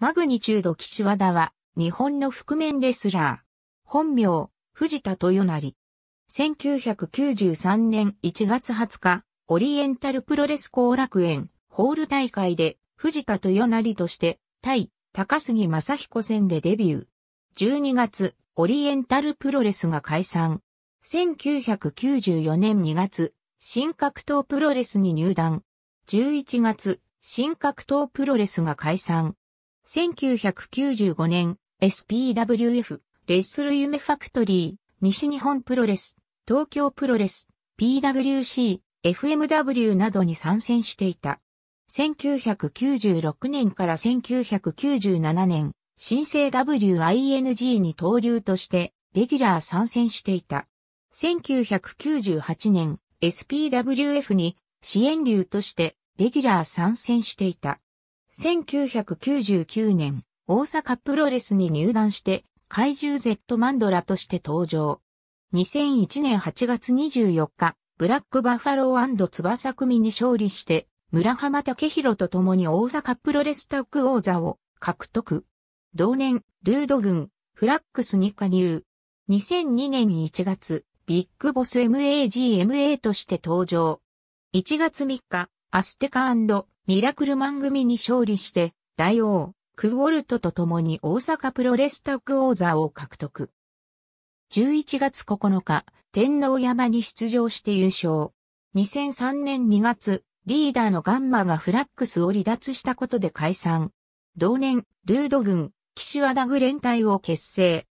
マグニチュード岸和田は、日本の覆面レスラー。本名、藤田豊成。1993年1月20日、オリエンタルプロレス後楽園、ホール大会で、藤田豊成として、対、高杉正彦戦でデビュー。12月、オリエンタルプロレスが解散。1994年2月、新格闘プロレスに入団。11月、新格闘プロレスが解散。1995年、SPWF、レッスル夢ファクトリー、西日本プロレス、東京プロレス、PWC、FMW などに参戦していた。1996年から1997年、新生 WING に登竜として、レギュラー参戦していた。1998年、SPWF に支援流として、レギュラー参戦していた。1999年、大阪プロレスに入団して、怪獣 Z マンドラとして登場。2001年8月24日、ブラックバファロー翼組に勝利して、村浜武宏と共に大阪プロレスタッグ王座を獲得。同年、ルード軍、フラックスに加入。2002年1月、ビッグボス MAGMA として登場。1月3日、アステカミラクルマン組に勝利して、大王、クウォルトと共に大阪プロレスタッー王座を獲得。11月9日、天皇山に出場して優勝。2003年2月、リーダーのガンマがフラックスを離脱したことで解散。同年、ルード軍、岸和田グ連隊を結成。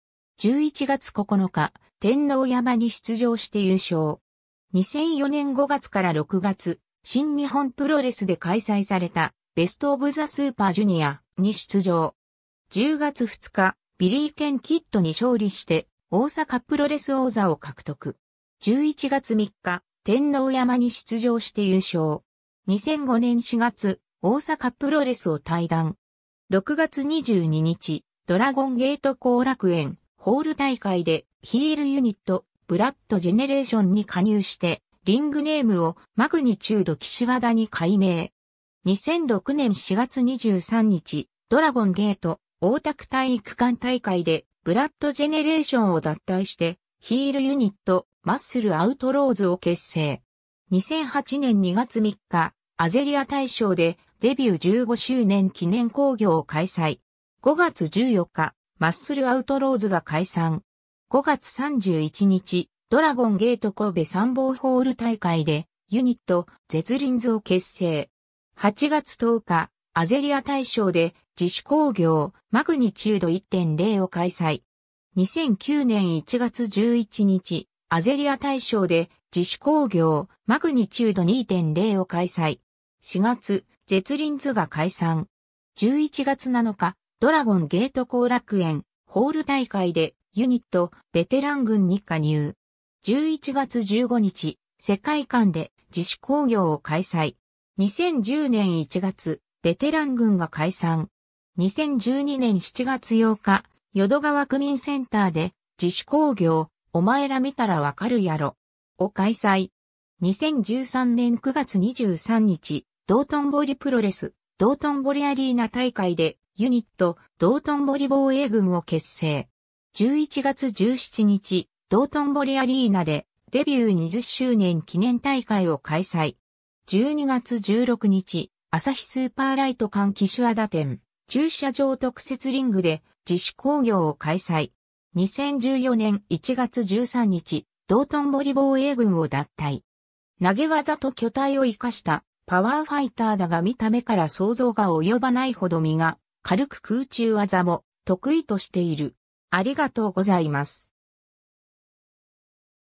11月9日、天皇山に出場して優勝。2004年5月から6月、新日本プロレスで開催されたベストオブザスーパージュニアに出場。10月2日、ビリー・ケン・キッドに勝利して大阪プロレス王座を獲得。11月3日、天皇山に出場して優勝。2005年4月、大阪プロレスを退団。6月22日、ドラゴンゲート後楽園ホール大会でヒールユニット、ブラッドジェネレーションに加入してリングネームをマグニチュード岸和田に改名。2006年4月23日、ドラゴンゲート、大田区体育館大会で、ブラッドジェネレーションを脱退して、ヒールユニット、マッスルアウトローズを結成。2008年2月3日、アゼリア大賞でデビュー15周年記念興行を開催。5月14日、マッスルアウトローズが解散。5月31日、ドラゴンゲート神戸参謀ホール大会で、ユニット、絶輪図を結成。8月10日、アゼリア大賞で、自主工業、マグニチュード1.0を開催。2009年1月11日、アゼリア大賞で、自主工業、マグニチュード2.0を開催。4月、絶輪図が解散。11月7日、ドラゴンゲート後楽園、ホール大会で、ユニット、ベテラン軍に加入。11月15日、世界間で自主工業を開催。2010年1月、ベテラン軍が解散。2012年7月8日、淀川区民センターで自主工業、お前ら見たらわかるやろ、を開催。2013年9月23日、道頓堀プロレス、道頓堀アリーナ大会でユニット、道頓堀防衛軍を結成。11月17日、道頓堀アリーナでデビュー20周年記念大会を開催。12月16日、朝日スーパーライト館岸和田店、駐車場特設リングで自主工業を開催。2014年1月13日、道頓堀防衛軍を脱退。投げ技と巨体を生かしたパワーファイターだが見た目から想像が及ばないほど身が軽く空中技も得意としている。ありがとうございます。